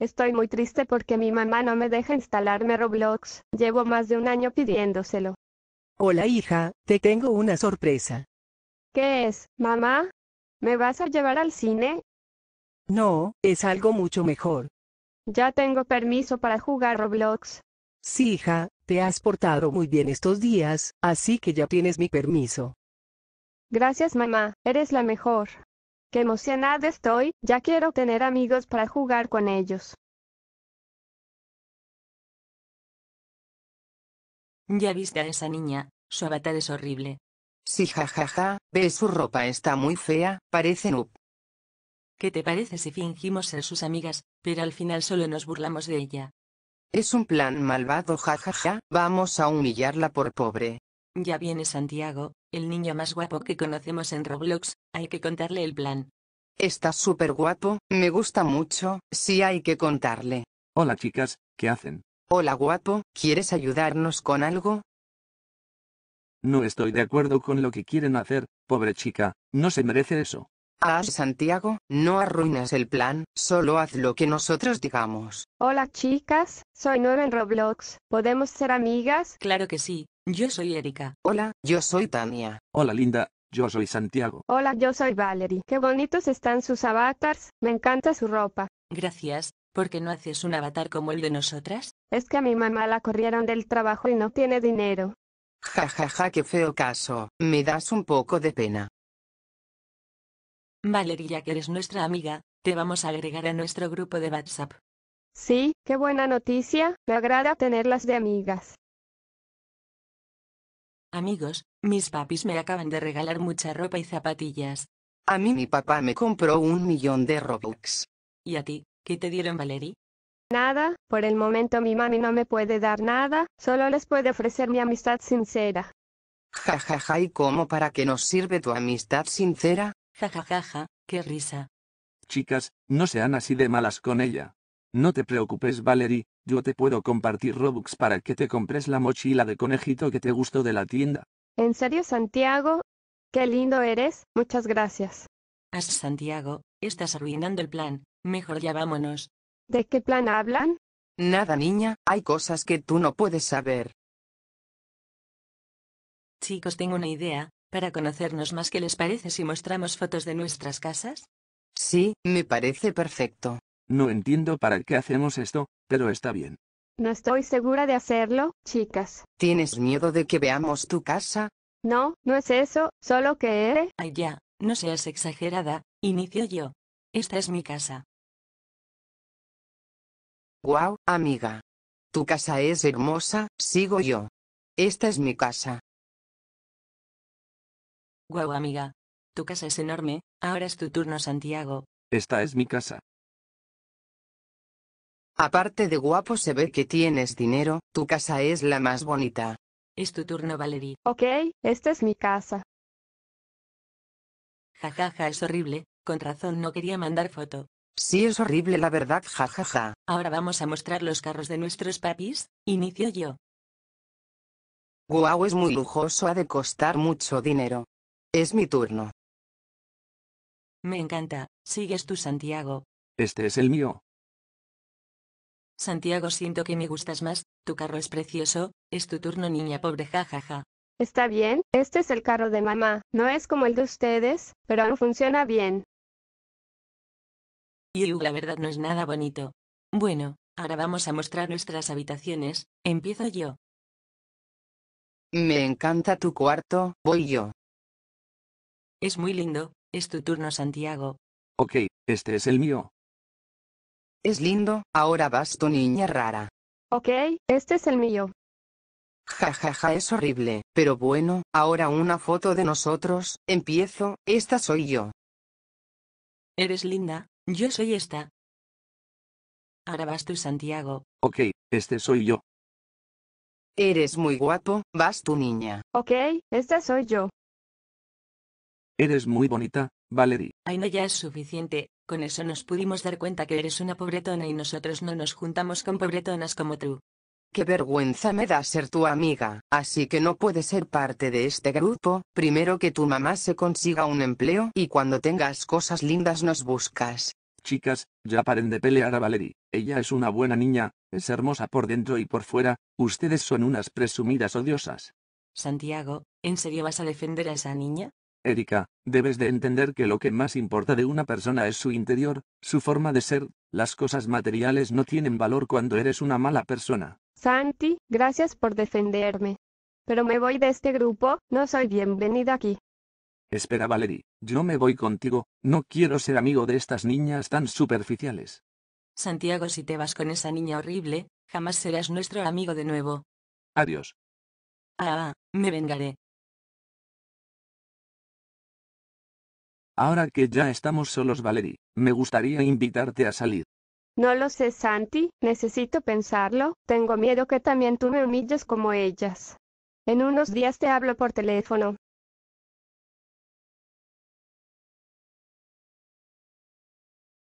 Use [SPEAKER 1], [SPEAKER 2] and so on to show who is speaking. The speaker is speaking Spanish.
[SPEAKER 1] Estoy muy triste porque mi mamá no me deja instalarme Roblox, llevo más de un año pidiéndoselo.
[SPEAKER 2] Hola hija, te tengo una sorpresa.
[SPEAKER 1] ¿Qué es, mamá? ¿Me vas a llevar al cine?
[SPEAKER 2] No, es algo mucho mejor.
[SPEAKER 1] Ya tengo permiso para jugar Roblox.
[SPEAKER 2] Sí, hija, te has portado muy bien estos días, así que ya tienes mi permiso.
[SPEAKER 1] Gracias, mamá, eres la mejor. Qué emocionada estoy, ya quiero tener amigos para jugar con ellos.
[SPEAKER 3] Ya viste a esa niña, su avatar es horrible. Sí jajaja, ja, ja, ve su ropa está muy fea, parece noob. ¿Qué te parece si fingimos ser sus amigas, pero al final solo nos burlamos de ella?
[SPEAKER 2] Es un plan malvado jajaja, ja, vamos a humillarla por pobre.
[SPEAKER 3] Ya viene Santiago, el niño más guapo que conocemos en Roblox, hay que contarle el plan.
[SPEAKER 2] Está súper guapo, me gusta mucho, sí hay que contarle. Hola chicas, ¿qué hacen? Hola guapo, ¿quieres ayudarnos con algo?
[SPEAKER 4] No estoy de acuerdo con lo que quieren hacer, pobre chica, no se merece eso.
[SPEAKER 2] Ah, Santiago, no arruines el plan, solo haz lo que nosotros
[SPEAKER 4] digamos.
[SPEAKER 1] Hola chicas, soy nueva en Roblox, ¿podemos ser amigas? Claro que
[SPEAKER 3] sí, yo soy Erika.
[SPEAKER 1] Hola,
[SPEAKER 4] yo soy Tania. Hola Linda, yo soy Santiago.
[SPEAKER 1] Hola, yo soy Valerie. Qué bonitos están sus avatars, me encanta su ropa. Gracias,
[SPEAKER 3] ¿por qué no haces un avatar como el de nosotras?
[SPEAKER 1] Es que a mi mamá la corrieron del trabajo y no tiene dinero.
[SPEAKER 2] Ja ja ja, qué feo caso, me das un poco de pena.
[SPEAKER 3] Valerie, ya que eres nuestra amiga, te vamos a agregar a nuestro grupo de WhatsApp.
[SPEAKER 1] Sí, qué buena noticia, me agrada tenerlas de amigas.
[SPEAKER 3] Amigos, mis papis me acaban de regalar mucha ropa y zapatillas.
[SPEAKER 2] A mí mi papá me compró un millón de Robux.
[SPEAKER 3] ¿Y a ti, qué te dieron Valerie?
[SPEAKER 1] Nada, por el momento mi mami no me puede dar nada, solo les puede ofrecer mi amistad sincera.
[SPEAKER 2] Ja ja ja, ¿y cómo para qué nos sirve tu amistad sincera?
[SPEAKER 1] Ja ja ja ja, qué risa.
[SPEAKER 4] Chicas, no sean así de malas con ella. No te preocupes Valerie, yo te puedo compartir Robux para que te compres la mochila de conejito que te gustó de la tienda.
[SPEAKER 1] ¿En serio Santiago? Qué lindo eres, muchas gracias. As
[SPEAKER 3] Santiago, estás arruinando el plan, mejor ya vámonos.
[SPEAKER 2] ¿De qué plan hablan? Nada niña, hay cosas que tú no puedes saber.
[SPEAKER 3] Chicos, tengo una idea, para conocernos más, ¿qué les parece si mostramos
[SPEAKER 4] fotos de
[SPEAKER 1] nuestras casas?
[SPEAKER 4] Sí, me parece perfecto. No entiendo para qué hacemos esto, pero está bien.
[SPEAKER 1] No estoy segura de hacerlo, chicas. ¿Tienes
[SPEAKER 4] miedo de que veamos tu casa?
[SPEAKER 1] No, no es eso, solo que... Eh. Ay ya, no
[SPEAKER 3] seas exagerada, inicio yo. Esta es mi casa.
[SPEAKER 2] Wow, amiga. Tu casa es hermosa, sigo yo.
[SPEAKER 3] Esta es mi casa. Guau, wow, amiga. Tu casa es enorme, ahora es tu turno, Santiago. Esta es mi casa.
[SPEAKER 2] Aparte de guapo se ve que tienes dinero, tu casa es la más bonita.
[SPEAKER 1] Es tu turno, Valerie. Ok, esta es mi casa.
[SPEAKER 3] Jajaja, ja, ja, es horrible, con razón no quería mandar foto. Sí es horrible la
[SPEAKER 2] verdad, jajaja. Ja, ja.
[SPEAKER 3] Ahora vamos a mostrar los carros de nuestros papis, inicio yo.
[SPEAKER 2] Guau, es muy lujoso, ha de costar mucho dinero. Es mi turno.
[SPEAKER 3] Me encanta, sigues tú Santiago.
[SPEAKER 4] Este es el mío.
[SPEAKER 3] Santiago siento que me gustas más, tu carro es precioso, es tu turno niña pobre jajaja. Ja, ja.
[SPEAKER 1] Está bien, este es el carro de mamá, no es como el de ustedes, pero aún funciona bien.
[SPEAKER 3] Y uh, la verdad no es nada bonito. Bueno, ahora vamos a mostrar nuestras habitaciones, empiezo yo. Me encanta tu cuarto, voy yo. Es muy lindo, es tu turno Santiago.
[SPEAKER 4] Ok, este es el mío.
[SPEAKER 3] Es lindo, ahora vas tu niña rara.
[SPEAKER 1] Ok, este es el mío.
[SPEAKER 3] Ja ja
[SPEAKER 2] ja es horrible, pero bueno, ahora una foto de nosotros, empiezo, esta soy
[SPEAKER 4] yo.
[SPEAKER 3] Eres linda, yo soy esta. Ahora vas tú Santiago.
[SPEAKER 4] Ok, este soy yo. Eres muy guapo, vas tu niña.
[SPEAKER 3] Ok, esta soy yo.
[SPEAKER 4] Eres muy bonita, Valerie.
[SPEAKER 3] Ay, no, ya es suficiente. Con eso nos pudimos dar cuenta que eres una pobretona y nosotros no nos juntamos con pobretonas como tú. Qué vergüenza me da ser tu amiga,
[SPEAKER 2] así que no puedes ser parte de este grupo, primero que tu mamá se consiga un empleo
[SPEAKER 4] y cuando tengas cosas lindas nos buscas. Chicas, ya paren de pelear a Valerie, ella es una buena niña, es hermosa por dentro y por fuera, ustedes son unas presumidas odiosas.
[SPEAKER 3] Santiago, ¿en serio vas a defender a esa niña?
[SPEAKER 4] Erika, debes de entender que lo que más importa de una persona es su interior, su forma de ser, las cosas materiales no tienen valor cuando eres una mala persona.
[SPEAKER 1] Santi, gracias por defenderme. Pero me voy de este grupo, no soy bienvenida aquí.
[SPEAKER 4] Espera Valerie, yo me voy contigo, no quiero ser amigo de estas niñas tan superficiales.
[SPEAKER 1] Santiago,
[SPEAKER 3] si te vas con esa niña horrible, jamás serás nuestro amigo de nuevo. Adiós. Ah, me vengaré.
[SPEAKER 4] Ahora que ya estamos solos, Valerie, me gustaría invitarte a salir.
[SPEAKER 1] No lo sé, Santi, necesito pensarlo, tengo miedo que también tú me humilles como ellas. En unos días te hablo por teléfono,